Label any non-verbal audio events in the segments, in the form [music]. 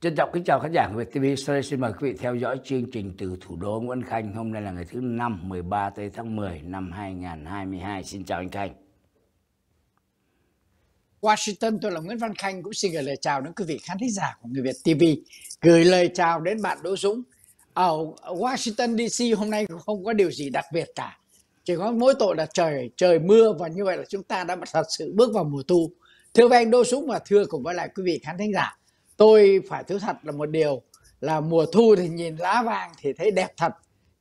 Trân trọng kính chào khán giả của Việt TV Sau xin mời quý vị theo dõi chương trình từ thủ đô Nguyễn Khanh. Hôm nay là ngày thứ năm 13 tới tháng 10 năm 2022. Xin chào anh Khanh. Washington, tôi là Nguyễn Văn Khanh cũng xin gửi lời chào đến quý vị khán thính giả của Người Việt TV. Gửi lời chào đến bạn Đỗ Dũng. Ở Washington DC hôm nay không có điều gì đặc biệt cả. Chỉ có mỗi tội là trời trời mưa và như vậy là chúng ta đã thật sự bước vào mùa thu. Thưa với anh Đỗ Dũng và thưa cùng với lại quý vị khán thính giả tôi phải thú thật là một điều là mùa thu thì nhìn lá vàng thì thấy đẹp thật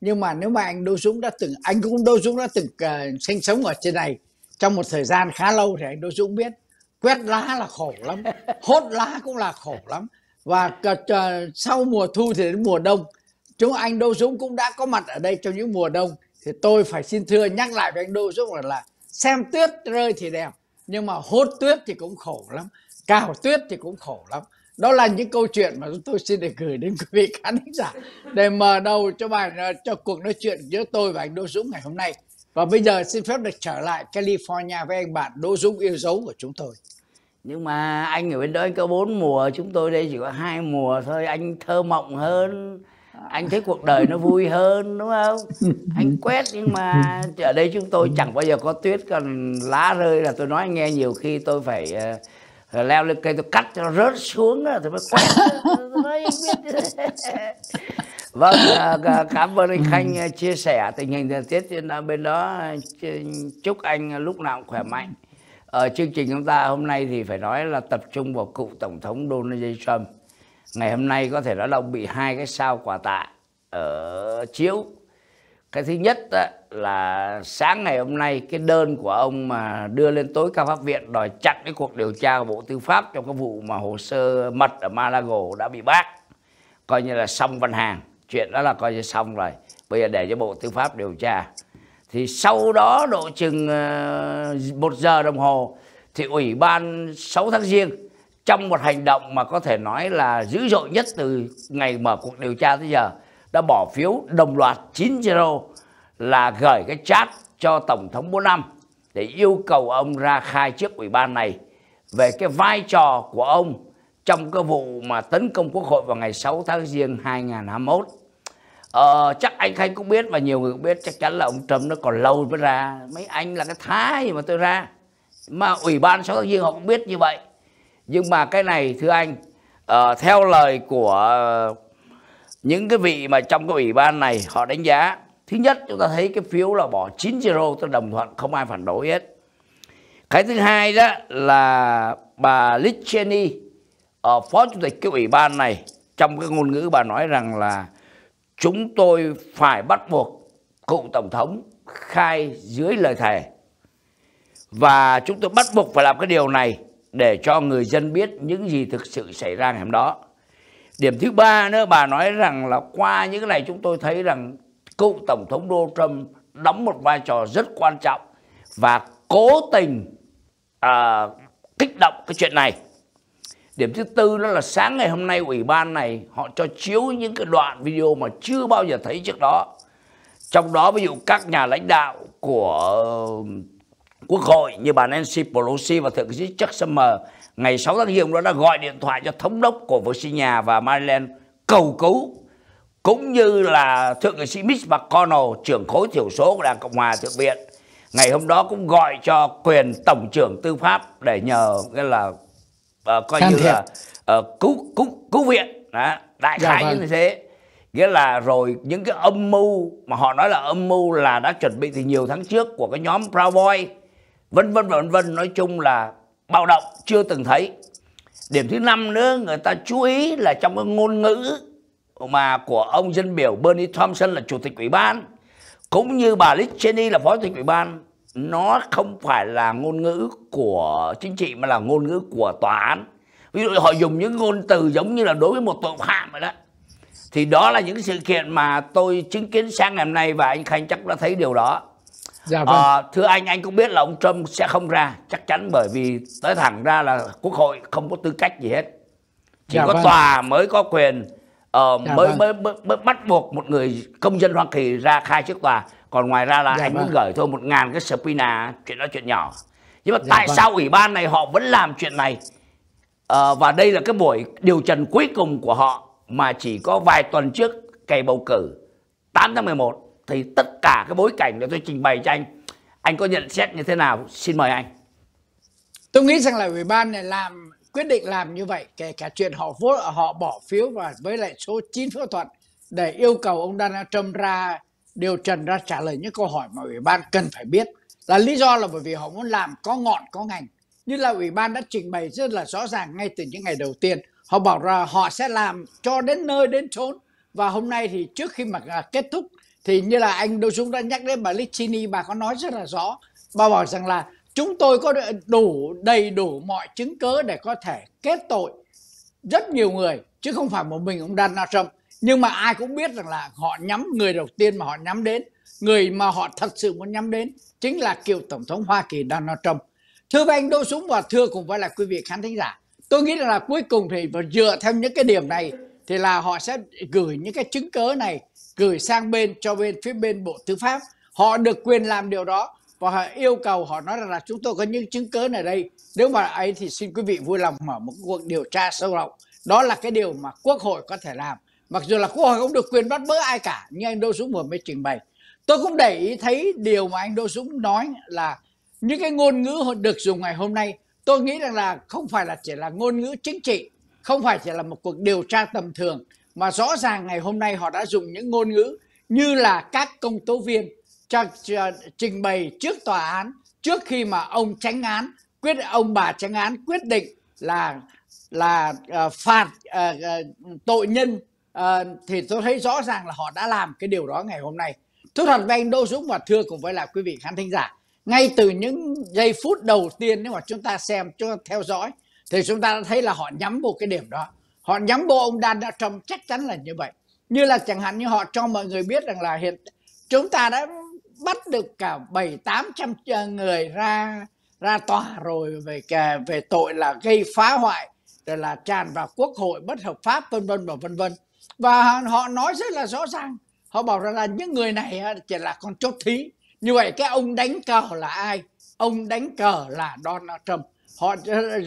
nhưng mà nếu mà anh Đô Dũng đã từng anh cũng Đô Dũng đã từng uh, sinh sống ở trên này trong một thời gian khá lâu thì anh Đô Dũng biết quét lá là khổ lắm hốt lá cũng là khổ lắm và uh, sau mùa thu thì đến mùa đông chúng anh Đô Dũng cũng đã có mặt ở đây trong những mùa đông thì tôi phải xin thưa nhắc lại với anh Đô Dũng là, là xem tuyết rơi thì đẹp nhưng mà hốt tuyết thì cũng khổ lắm cào tuyết thì cũng khổ lắm đó là những câu chuyện mà chúng tôi xin được gửi đến quý vị khán giả để mở đầu cho bài ờ, cho cuộc nói chuyện giữa tôi và anh Đỗ Dũng ngày hôm nay và bây giờ xin phép được trở lại California với anh bạn Đỗ Dũng yêu dấu của chúng tôi nhưng mà anh ở bên đó anh có bốn mùa chúng tôi đây chỉ có hai mùa thôi anh thơ mộng hơn anh thấy cuộc đời nó vui hơn đúng không anh [laughs] quét nhưng mà ở đây chúng tôi chẳng bao giờ có tuyết còn lá rơi là tôi nói anh nghe nhiều khi tôi phải uh, rồi leo lên cây tôi cắt cho nó rớt xuống thì mới quét [laughs] [laughs] vâng à, à, cảm ơn anh khanh à, chia sẻ tình hình thời tiết trên bên đó chúc anh lúc nào cũng khỏe mạnh ở chương trình chúng ta hôm nay thì phải nói là tập trung vào cựu tổng thống donald J. trump ngày hôm nay có thể nói là ông bị hai cái sao quả tạ ở chiếu cái thứ nhất á, là sáng ngày hôm nay cái đơn của ông mà đưa lên tối cao pháp viện đòi chặn cái cuộc điều tra của bộ tư pháp trong cái vụ mà hồ sơ mật ở Malago đã bị bác coi như là xong văn hàng chuyện đó là coi như xong rồi bây giờ để cho bộ tư pháp điều tra thì sau đó độ chừng ờ, một giờ đồng hồ thì ủy ban 6 tháng riêng trong một hành động mà có thể nói là dữ dội nhất từ ngày mở cuộc điều tra tới giờ đã bỏ phiếu đồng loạt 9 zero là gửi cái chat cho Tổng thống 4 năm để yêu cầu ông ra khai trước ủy ban này về cái vai trò của ông trong cái vụ mà tấn công quốc hội vào ngày 6 tháng Giêng 2021. Ờ, chắc anh Khanh cũng biết và nhiều người cũng biết chắc chắn là ông Trump nó còn lâu mới ra. Mấy anh là cái thái mà tôi ra. Mà ủy ban 6 tháng Giêng họ cũng biết như vậy. Nhưng mà cái này thưa anh, uh, theo lời của uh, những cái vị mà trong cái ủy ban này họ đánh giá thứ nhất chúng ta thấy cái phiếu là bỏ 9 zero tôi đồng thuận không ai phản đối hết cái thứ hai đó là bà Licheny ở phó chủ tịch cái ủy ban này trong cái ngôn ngữ bà nói rằng là chúng tôi phải bắt buộc cựu tổng thống khai dưới lời thề và chúng tôi bắt buộc phải làm cái điều này để cho người dân biết những gì thực sự xảy ra ngày hôm đó điểm thứ ba nữa bà nói rằng là qua những cái này chúng tôi thấy rằng cựu tổng thống Donald Trump đóng một vai trò rất quan trọng và cố tình à, kích động cái chuyện này điểm thứ tư đó là sáng ngày hôm nay ủy ban này họ cho chiếu những cái đoạn video mà chưa bao giờ thấy trước đó trong đó ví dụ các nhà lãnh đạo của quốc hội như bà Nancy Pelosi và thượng sĩ Chuck Schumer ngày 6 tháng Giêng đó đã gọi điện thoại cho thống đốc của Virginia và Maryland cầu cứu cũng như là thượng nghị sĩ Mitch McConnell trưởng khối thiểu số của đảng Cộng hòa thượng viện ngày hôm đó cũng gọi cho quyền tổng trưởng tư pháp để nhờ cái là uh, coi Can như thiệp. là ờ, uh, cứu cứu cứu viện đó, đại dạ khái dạ, vâng. như thế nghĩa là rồi những cái âm mưu mà họ nói là âm mưu là đã chuẩn bị từ nhiều tháng trước của cái nhóm Proud Boy vân vân vân vân nói chung là bạo động chưa từng thấy điểm thứ năm nữa người ta chú ý là trong cái ngôn ngữ mà của ông dân biểu Bernie Thompson là chủ tịch ủy ban cũng như bà Liz Cheney là phó chủ tịch ủy ban nó không phải là ngôn ngữ của chính trị mà là ngôn ngữ của tòa án ví dụ họ dùng những ngôn từ giống như là đối với một tội phạm vậy đó thì đó là những sự kiện mà tôi chứng kiến sáng ngày hôm nay và anh Khanh chắc đã thấy điều đó Dạ ờ, vâng. à, thưa anh, anh cũng biết là ông Trump sẽ không ra chắc chắn bởi vì tới thẳng ra là quốc hội không có tư cách gì hết. Chỉ dạ có vâng. tòa mới có quyền uh, dạ mới, vâng. mới, mới mới bắt buộc một người công dân Hoa Kỳ ra khai trước tòa. Còn ngoài ra là dạ anh vâng. muốn gửi thôi một ngàn cái subpoena chuyện đó chuyện nhỏ. Nhưng mà dạ tại vâng. sao ủy ban này họ vẫn làm chuyện này? À, và đây là cái buổi điều trần cuối cùng của họ mà chỉ có vài tuần trước ngày bầu cử 8 tháng 11 thì tất cả cái bối cảnh để tôi trình bày cho anh anh có nhận xét như thế nào xin mời anh tôi nghĩ rằng là ủy ban này làm quyết định làm như vậy kể cả chuyện họ vote họ bỏ phiếu và với lại số 9 phiếu thuận để yêu cầu ông Donald Trump ra điều trần ra trả lời những câu hỏi mà ủy ban cần phải biết là lý do là bởi vì họ muốn làm có ngọn có ngành như là ủy ban đã trình bày rất là rõ ràng ngay từ những ngày đầu tiên họ bảo là họ sẽ làm cho đến nơi đến chốn và hôm nay thì trước khi mà à, kết thúc thì như là anh Đỗ Dũng đã nhắc đến bà Lichini bà có nói rất là rõ bà bảo rằng là chúng tôi có đủ đầy đủ mọi chứng cứ để có thể kết tội rất nhiều người chứ không phải một mình ông Donald Trump nhưng mà ai cũng biết rằng là họ nhắm người đầu tiên mà họ nhắm đến người mà họ thật sự muốn nhắm đến chính là cựu tổng thống Hoa Kỳ Donald Trump thưa với anh Đỗ Dũng và thưa cùng với là quý vị khán thính giả tôi nghĩ rằng là cuối cùng thì dựa theo những cái điểm này thì là họ sẽ gửi những cái chứng cứ này gửi sang bên cho bên phía bên Bộ Tư pháp. Họ được quyền làm điều đó và họ yêu cầu họ nói rằng là chúng tôi có những chứng cứ này đây. Nếu mà ấy thì xin quý vị vui lòng mở một cuộc điều tra sâu rộng. Đó là cái điều mà Quốc hội có thể làm. Mặc dù là Quốc hội không được quyền bắt bớ ai cả nhưng anh Đỗ Dũng vừa mới trình bày. Tôi cũng để ý thấy điều mà anh Đỗ Dũng nói là những cái ngôn ngữ được dùng ngày hôm nay tôi nghĩ rằng là không phải là chỉ là ngôn ngữ chính trị không phải chỉ là một cuộc điều tra tầm thường mà rõ ràng ngày hôm nay họ đã dùng những ngôn ngữ như là các công tố viên cho, cho trình bày trước tòa án trước khi mà ông tránh án quyết ông bà tránh án quyết định là là uh, phạt uh, uh, tội nhân uh, thì tôi thấy rõ ràng là họ đã làm cái điều đó ngày hôm nay thưa thật với anh Đỗ Dũng và thưa cùng với là quý vị khán thính giả ngay từ những giây phút đầu tiên nếu mà chúng ta xem chúng ta theo dõi thì chúng ta đã thấy là họ nhắm vào cái điểm đó họ nhắm vô ông Donald Trump chắc chắn là như vậy như là chẳng hạn như họ cho mọi người biết rằng là hiện chúng ta đã bắt được cả bảy tám trăm ờ, người ra ra tòa rồi về cả, về tội là gây phá hoại rồi là tràn vào quốc hội bất hợp pháp vân vân và vân vân và họ nói rất là rõ ràng họ bảo rằng là những người này ờ, chỉ là con chốt thí như vậy cái ông đánh cờ là ai ông đánh cờ là Donald Trump họ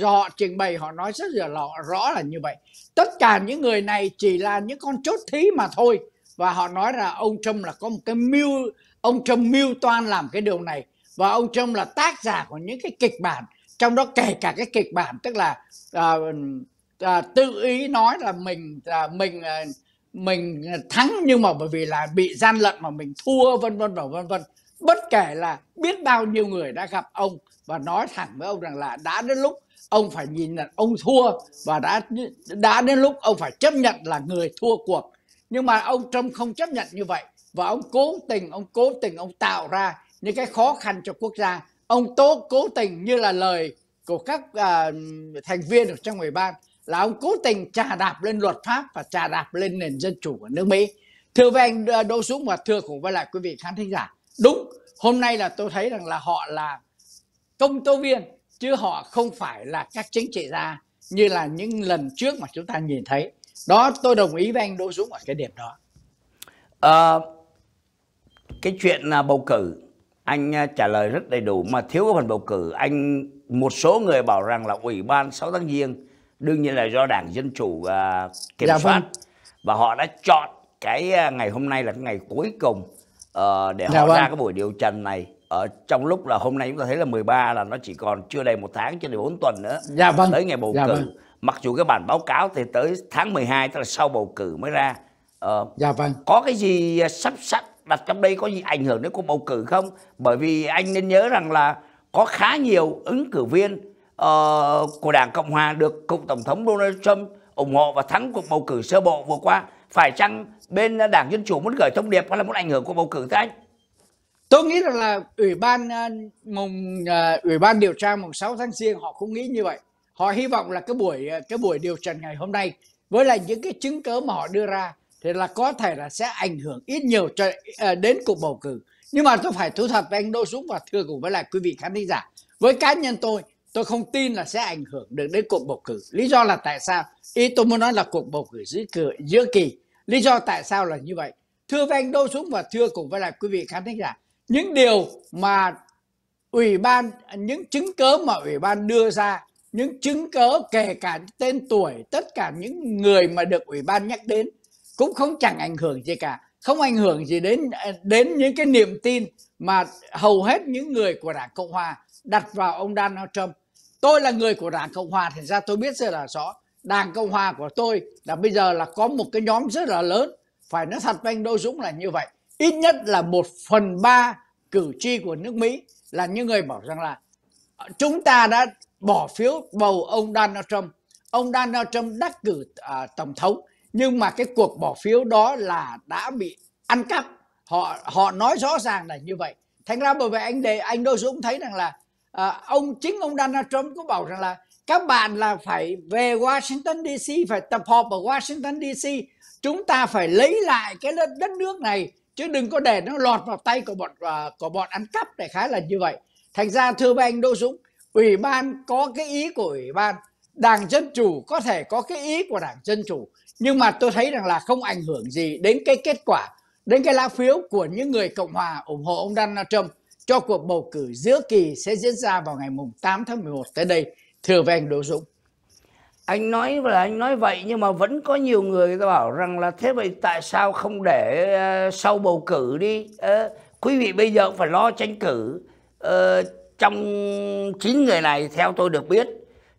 rõ trình bày họ nói rất là rõ, rõ là như vậy tất cả những người này chỉ là những con chốt thí mà thôi và họ nói là ông Trump là có một cái mưu ông Trump mưu toan làm cái điều này và ông Trump là tác giả của những cái kịch bản trong đó kể cả cái kịch bản tức là à, à, tự ý nói là mình à, mình à, mình thắng nhưng mà bởi vì là bị gian lận mà mình thua vân vân và vân vân bất kể là biết bao nhiêu người đã gặp ông và nói thẳng với ông rằng là đã đến lúc ông phải nhìn là ông thua và đã đã đến lúc ông phải chấp nhận là người thua cuộc nhưng mà ông Trump không chấp nhận như vậy và ông cố tình ông cố tình ông tạo ra những cái khó khăn cho quốc gia ông tố cố tình như là lời của các à, thành viên ở trong ủy ban là ông cố tình trà đạp lên luật pháp và trà đạp lên nền dân chủ của nước Mỹ thưa với anh Đỗ Dũng và thưa cùng với lại quý vị khán thính giả đúng hôm nay là tôi thấy rằng là họ là công tố viên chứ họ không phải là các chính trị gia như là những lần trước mà chúng ta nhìn thấy đó tôi đồng ý với anh Đỗ Dũng ở cái điểm đó à, cái chuyện là bầu cử anh à, trả lời rất đầy đủ mà thiếu cái phần bầu cử anh một số người bảo rằng là ủy ban 6 tháng giêng đương nhiên là do đảng dân chủ uh, kiểm dạ soát vâng. và họ đã chọn cái à, ngày hôm nay là cái ngày cuối cùng uh, để dạ họ vâng. ra cái buổi điều trần này ở ờ, trong lúc là hôm nay chúng ta thấy là 13 là nó chỉ còn chưa đầy một tháng chưa đầy 4 tuần nữa dạ vâng tới ngày bầu dạ, cử vâng. mặc dù cái bản báo cáo thì tới tháng 12 tức là sau bầu cử mới ra ờ, dạ vâng có cái gì ờ, sắp sắp đặt trong đây có gì ảnh hưởng đến cuộc bầu cử không bởi vì anh nên nhớ rằng là có khá nhiều ứng cử viên uh, của đảng cộng hòa được cựu tổng thống donald trump ủng hộ và thắng cuộc bầu cử sơ bộ vừa qua phải chăng bên đảng dân chủ muốn gửi thông điệp hay là muốn ảnh hưởng cuộc bầu cử tới anh tôi nghĩ rằng là ủy ban ờ, mùng ờ, ủy ban điều tra mùng 6 tháng riêng họ cũng nghĩ như vậy họ hy vọng là cái buổi ờ, cái buổi điều trần ngày hôm nay với lại những cái chứng cớ mà họ đưa ra thì là có thể là sẽ ảnh hưởng ít nhiều cho đến cuộc bầu cử nhưng mà tôi phải thú thật với anh Đỗ Dũng và thưa cùng với lại quý vị khán giả với cá nhân tôi tôi không tin là sẽ ảnh hưởng được đến cuộc bầu cử lý do là tại sao ý tôi muốn nói là cuộc bầu cử giữa, cử, giữa kỳ lý do tại sao là như vậy thưa với anh Đỗ Dũng và thưa cùng với lại quý vị khán thính giả những điều mà ủy ban những chứng cớ mà ủy ban đưa ra những chứng cớ kể cả tên tuổi tất cả những người mà được ủy ban nhắc đến cũng không chẳng ảnh hưởng gì cả không ảnh hưởng gì đến đến những cái niềm tin mà hầu hết những người của đảng cộng hòa đặt vào ông donald trump tôi là người của đảng cộng hòa thì ra tôi biết rất là rõ đảng cộng hòa của tôi là bây giờ là có một cái nhóm rất là lớn phải nói thật với anh đô dũng là như vậy ít nhất là một phần ba cử tri của nước Mỹ là những người bảo rằng là ờ, chúng ta đã bỏ phiếu bầu ông Donald Trump ông Donald Trump đắc cử à, tổng thống nhưng mà cái cuộc bỏ phiếu đó là đã bị ăn cắp họ họ nói rõ ràng là như vậy thành ra bởi vậy anh đề anh Đô Dũng thấy rằng là à, ông chính ông Donald Trump cũng bảo rằng là các bạn là phải về Washington DC phải tập họp ở Washington DC chúng ta phải lấy lại cái đất nước này chứ đừng có để nó lọt vào tay của bọn à, của bọn ăn cắp để khá là như vậy thành ra thưa với anh Đỗ Dũng ủy ban có cái ý của ủy ban đảng dân chủ có thể có cái ý của đảng dân chủ nhưng mà tôi thấy rằng là không ảnh hưởng gì đến cái kết quả đến cái lá phiếu của những người cộng hòa ủng hộ ông Donald Trump cho cuộc bầu cử giữa kỳ sẽ diễn ra vào ngày mùng 8 tháng 11 tới đây thưa với anh Đỗ Dũng anh nói là anh nói vậy nhưng mà vẫn có nhiều người người ta bảo rằng là thế vậy tại sao không để uh, sau bầu cử đi uh, quý vị bây giờ phải lo tranh cử uh, trong chín người này theo tôi được biết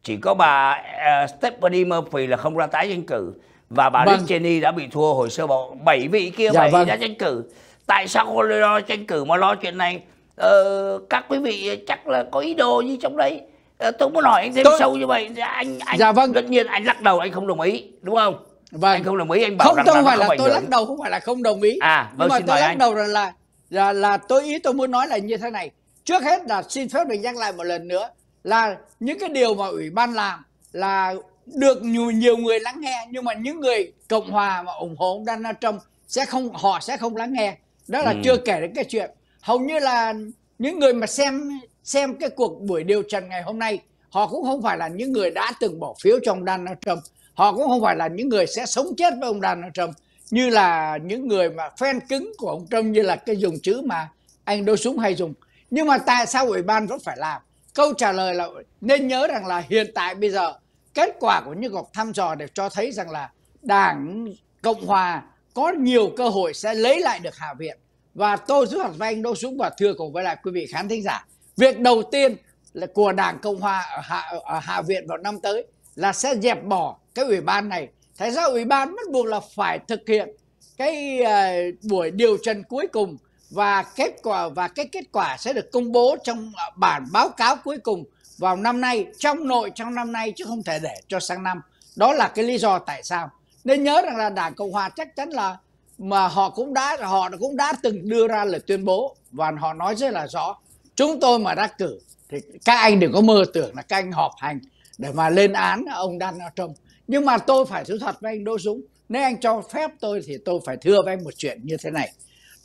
chỉ có bà uh, Stephanie Murphy là không ra tái tranh cử và bà vâng. Dick Cheney đã bị thua hồi sơ bộ bảy vị kia dạ, bảy vâng. đã tranh cử tại sao không lo tranh cử mà lo chuyện này ờ, các quý vị chắc là có ý đồ gì trong đấy Ờ, tôi muốn hỏi anh thêm tôi... sâu như vậy dạ, anh anh dạ vâng tất nhiên anh lắc đầu anh không đồng ý đúng không vâng. anh không đồng ý anh bảo không rằng tôi không phải là, là tôi lắc đầu không phải là không đồng ý à, vâng, nhưng mà tôi lắc anh. đầu rằng là là là tôi ý tôi muốn nói là như thế này trước hết là xin phép được nhắc lại một lần nữa là những cái điều mà ủy ban làm là được nhiều, nhiều người lắng nghe nhưng mà những người cộng hòa mà ủng hộ ông Donald Trump sẽ không họ sẽ không lắng nghe đó là ừ. chưa kể đến cái chuyện hầu như là những người mà xem xem cái cuộc buổi điều trần ngày hôm nay họ cũng không phải là những người đã từng bỏ phiếu cho ông Donald Trump họ cũng không phải là những người sẽ sống chết với ông Donald Trump như là những người mà fan cứng của ông Trump như là cái dùng chữ mà anh đôi súng hay dùng nhưng mà tại sao ủy ban vẫn phải làm câu trả lời là nên nhớ rằng là hiện tại bây giờ kết quả của những cuộc thăm dò để cho thấy rằng là đảng cộng hòa có nhiều cơ hội sẽ lấy lại được hạ viện và tôi rất là với anh Đô súng và thưa cùng với lại quý vị khán thính giả Việc đầu tiên là của Đảng Cộng Hòa ở Hạ, ở Hạ viện vào năm tới là sẽ dẹp bỏ cái ủy ban này. Thế ra ủy ban bắt buộc là phải thực hiện cái uh, buổi điều trần cuối cùng và kết quả và cái kết quả sẽ được công bố trong ờ, bản báo cáo cuối cùng vào năm nay trong nội trong năm nay chứ không thể để cho sang năm đó là cái lý do tại sao nên nhớ rằng là đảng cộng hòa chắc chắn là mà họ cũng đã họ cũng đã từng đưa ra lời tuyên bố và họ nói rất là rõ chúng tôi mà đắc cử thì các anh đừng có mơ tưởng là các anh họp hành để mà lên án ông Donald Trump nhưng mà tôi phải thú thật với anh Đỗ Dũng nếu anh cho phép tôi thì tôi phải thưa với anh một chuyện như thế này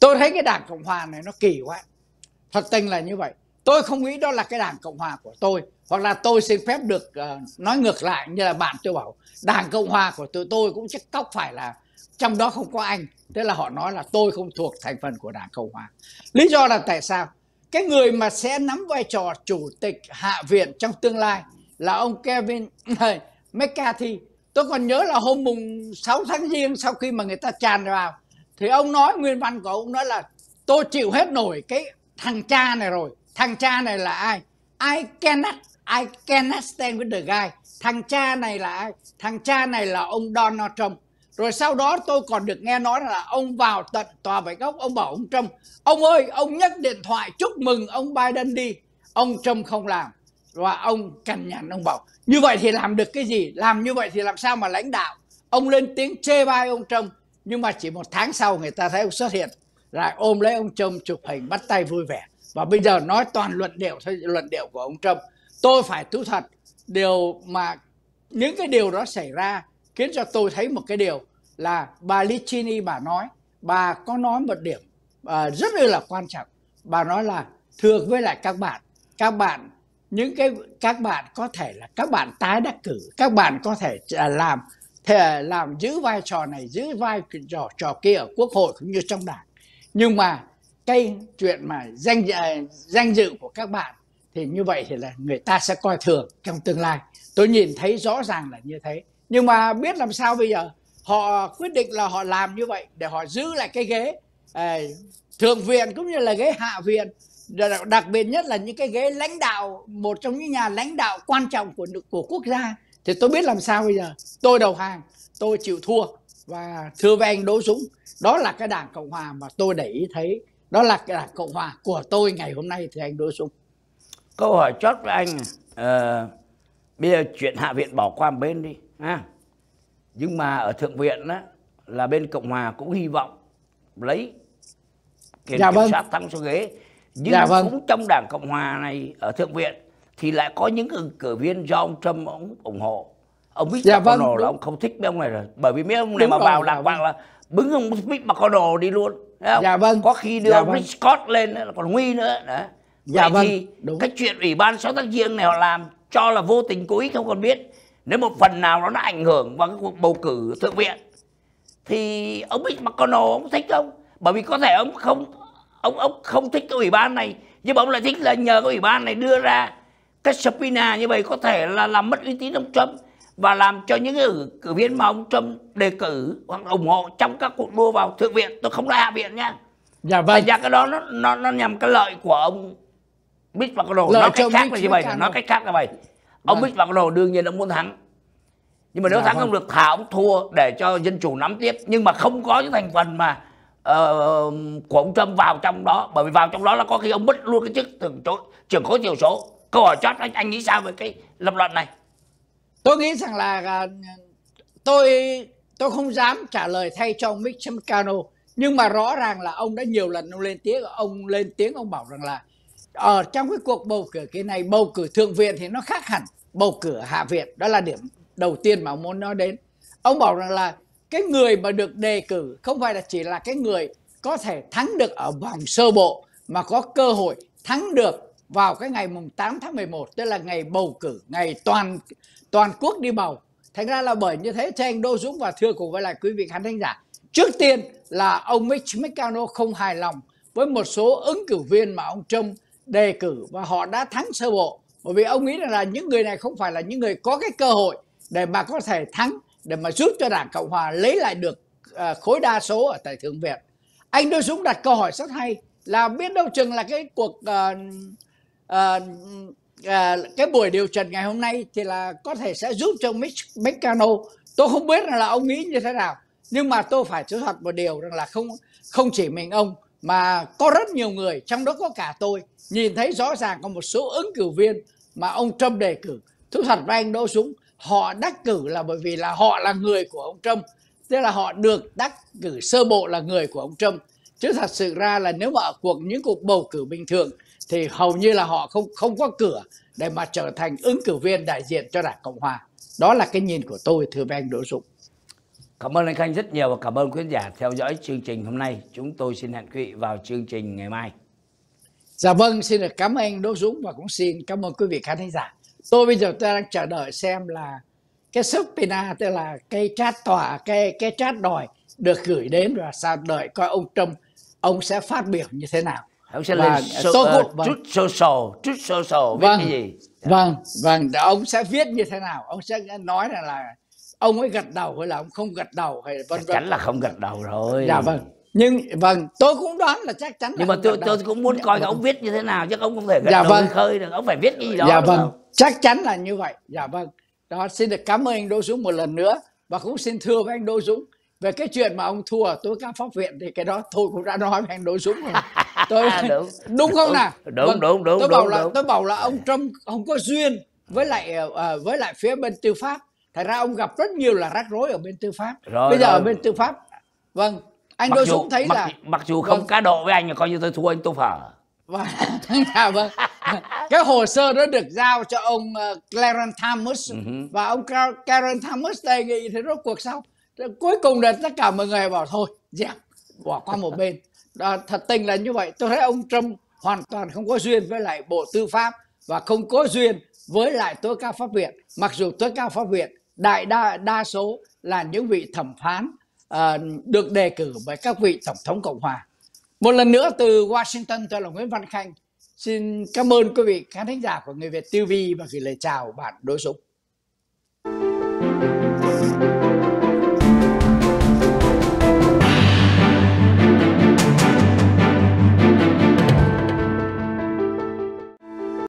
tôi thấy cái đảng cộng hòa này nó kỳ quá thật tình là như vậy tôi không nghĩ đó là cái đảng cộng hòa của tôi hoặc là tôi xin phép được uh, nói ngược lại như là bạn tôi bảo đảng cộng hòa của tụi tôi cũng chắc cóc phải là trong đó không có anh thế là họ nói là tôi không thuộc thành phần của đảng cộng hòa lý do là tại sao cái người mà sẽ nắm vai trò chủ tịch hạ viện trong tương lai là ông Kevin McCarthy tôi còn nhớ là hôm mùng 6 tháng giêng sau khi mà người ta tràn vào thì ông nói nguyên văn của ông nói là tôi chịu hết nổi cái thằng cha này rồi thằng cha này là ai I cannot I cannot stand with the guy thằng cha này là ai thằng cha này là ông Donald Trump rồi sau đó tôi còn được nghe nói là ông vào tận tòa bạch ốc ông bảo ông trump ông ơi ông nhấc điện thoại chúc mừng ông biden đi ông trump không làm và ông cằn nhằn ông bảo như vậy thì làm được cái gì làm như vậy thì làm sao mà lãnh đạo ông lên tiếng chê bai ông trump nhưng mà chỉ một tháng sau người ta thấy ông xuất hiện lại ôm lấy ông trump chụp hình bắt tay vui vẻ và bây giờ nói toàn luận điệu thôi luận điệu của ông trump tôi phải thú thật điều mà những cái điều đó xảy ra khiến cho tôi thấy một cái điều là bà Lichini bà nói bà có nói một điểm uh, rất là quan trọng bà nói là thưa với lại các bạn các bạn những cái các bạn có thể là các bạn tái đắc cử các bạn có thể à, làm thể làm giữ vai trò này giữ vai trò trò kia ở quốc hội cũng như trong đảng nhưng mà cái chuyện mà danh à, danh dự của các bạn thì như vậy thì là người ta sẽ coi thường trong tương lai tôi nhìn thấy rõ ràng là như thế nhưng mà biết làm sao bây giờ họ quyết định là họ làm như vậy để họ giữ lại cái ghế à, thượng viện cũng như là ghế hạ viện đặc biệt nhất là những cái ghế lãnh đạo một trong những nhà lãnh đạo quan trọng của của quốc gia thì tôi biết làm sao bây giờ tôi đầu hàng tôi chịu thua và thưa với anh Đỗ Dũng đó là cái đảng cộng hòa mà tôi để ý thấy đó là cái đảng cộng hòa của tôi ngày hôm nay thì anh Đỗ Dũng câu hỏi chót với anh à, bây giờ chuyện hạ viện bỏ qua bên đi à, nhưng mà ở thượng viện đó, là bên cộng hòa cũng hy vọng lấy kiểm, dạ kiểm vâng. soát tăng số ghế nhưng dạ vâng. cũng trong đảng cộng hòa này ở thượng viện thì lại có những ứng cử viên do ông trump ông ủng hộ ông biết dạ vâng, là ông không thích mấy ông này rồi bởi vì mấy ông này Đúng mà rồi, vào dạ lạc quang vâng. là bứng ông biết mà đi luôn dạ vâng có khi đưa dạ ông vâng. Scott lên là còn nguy nữa đó dạ Vậy vâng. thì Đúng. cái chuyện ủy ban 6 tháng riêng này họ làm cho là vô tình cố ý không còn biết nếu một phần nào đó nó ảnh hưởng vào cái cuộc bầu cử thượng viện thì ông Mitch McConnell ông thích không bởi vì có thể ông không ông ông không thích cái ủy ban này nhưng mà ông lại thích là nhờ cái ủy ban này đưa ra cái subpoena như vậy có thể là làm mất uy tín ông Trump và làm cho những cử cử viên mà ông Trump đề cử hoặc ủng hộ trong các cuộc đua vào thượng viện tôi không nói hạ viện nha dạ vâng thành cái đó nó nó nó nhằm cái lợi của ông Mitch McConnell nói cách khác là như vậy nói cách khác là vậy ông biết vâng. bản đồ đương nhiên ông muốn thắng nhưng mà nếu dạ, thắng vâng. không được thả ông thua để cho dân chủ nắm tiếp nhưng mà không có những thành phần mà uh, của ông Trump vào trong đó bởi vì vào trong đó là có khi ông mất luôn cái chức thường trưởng khối thiểu số câu hỏi chót anh anh nghĩ sao về cái lập luận này tôi nghĩ rằng là à, tôi tôi không dám trả lời thay cho ông Mitch McConnell, nhưng mà rõ ràng là ông đã nhiều lần ông lên tiếng ông lên tiếng ông bảo rằng là ở ờ, trong cái cuộc bầu cử cái này bầu cử thượng viện thì nó khác hẳn bầu cử hạ viện đó là điểm đầu tiên mà ông muốn nói đến ông bảo rằng là cái người mà được đề cử không phải là chỉ là cái người có thể thắng được ở vòng sơ bộ mà có cơ hội thắng được vào cái ngày mùng 8 tháng 11 tức là ngày bầu cử ngày toàn toàn quốc đi bầu thành ra là bởi như thế cho anh Đô Dũng và thưa cùng với lại quý vị khán thính giả trước tiên là ông Mitch McConnell không hài lòng với một số ứng cử viên mà ông Trump đề cử và họ đã thắng sơ bộ bởi vì ông nghĩ rằng là những người này không phải là những người có cái cơ hội để mà có thể thắng để mà giúp cho đảng cộng hòa lấy lại được ờ, khối đa số ở tại thượng viện anh đôi dũng đặt câu hỏi rất hay là biết đâu chừng là cái cuộc uh, uh, à, cái buổi điều trần ngày hôm nay thì là có thể sẽ giúp cho Mitch Meccano tôi không biết là ông nghĩ như thế nào nhưng mà tôi phải thú thật một điều rằng là không không chỉ mình ông mà có rất nhiều người trong đó có cả tôi nhìn thấy rõ ràng có một số ứng cử viên mà ông Trump đề cử thú thật với anh Đỗ Dũng họ đắc cử là bởi vì là họ là người của ông Trump tức là họ được đắc cử sơ bộ là người của ông Trump chứ thật sự ra là nếu mà ở cuộc những cuộc bầu cử bình thường thì hầu như là họ không không có cửa để mà trở thành ứng cử viên đại diện cho đảng Cộng hòa đó là cái nhìn của tôi thưa với anh Đỗ Dũng cảm ơn anh Khanh rất nhiều và cảm ơn quý giả theo dõi chương trình hôm nay chúng tôi xin hẹn quý vị vào chương trình ngày mai Dạ vâng, xin được cảm ơn Đỗ Dũng và cũng xin cảm ơn quý vị khán giả. Tôi bây giờ tôi đang chờ đợi xem là cái subpoena tức là cái chat tỏa, cái cái chat đòi được gửi đến và sao đợi coi ông Trump ông sẽ phát biểu như thế nào. Ông sẽ và lên so, tôi uh, vâng. chút social, chút social cái vâng, gì. Dạ. Vâng, vâng, ông sẽ viết như thế nào, ông sẽ nói là là ông ấy gật đầu hay là ông không gật đầu hay vân vân. Chắc là không gật đầu rồi. Dạ vâng nhưng vâng tôi cũng đoán là chắc chắn nhưng mà tôi tôi cũng muốn coi vâng. ông viết như thế nào chứ ông không thể dạ vâng. khơi được ông phải viết cái gì đó dạ vâng chắc chắn là như vậy dạ vâng đó xin được cảm ơn anh Đô Dũng một lần nữa và cũng xin thưa với anh Đô Dũng về cái chuyện mà ông thua tôi cao pháp viện thì cái đó tôi cũng đã nói với anh Đỗ Dũng rồi [laughs] tôi à, đúng. [laughs] đúng không nào đúng vâng, đúng đúng tôi bảo đúng. là tôi bảo là ông Trump không có duyên với lại uh, với lại phía bên tư pháp thành ra ông gặp rất nhiều là rắc rối ở bên tư pháp rồi, bây giờ ở bên tư pháp vâng anh mặc Đô Dũng thấy mặc, là mặc dù không vâng. cá độ với anh là coi như tôi thua anh tô phở Vâng, dạ [laughs] vâng [laughs] cái hồ sơ đó được giao cho ông uh, Clarence Thomas uh-huh. và ông Clarence Thomas đề nghị thì rốt cuộc sau cuối cùng là tất cả mọi người bảo thôi dẹp bỏ qua một bên [laughs] đó, thật tình là như vậy tôi thấy ông Trump hoàn toàn không có duyên với lại bộ tư pháp và không có duyên với lại tối cao pháp viện mặc dù tối cao pháp viện đại đa đa số là những vị thẩm phán à, được đề cử bởi các vị tổng thống cộng hòa một lần nữa từ washington tôi là nguyễn văn khanh xin cảm ơn quý vị khán thính giả của người việt tv và gửi lời chào bạn đối dũng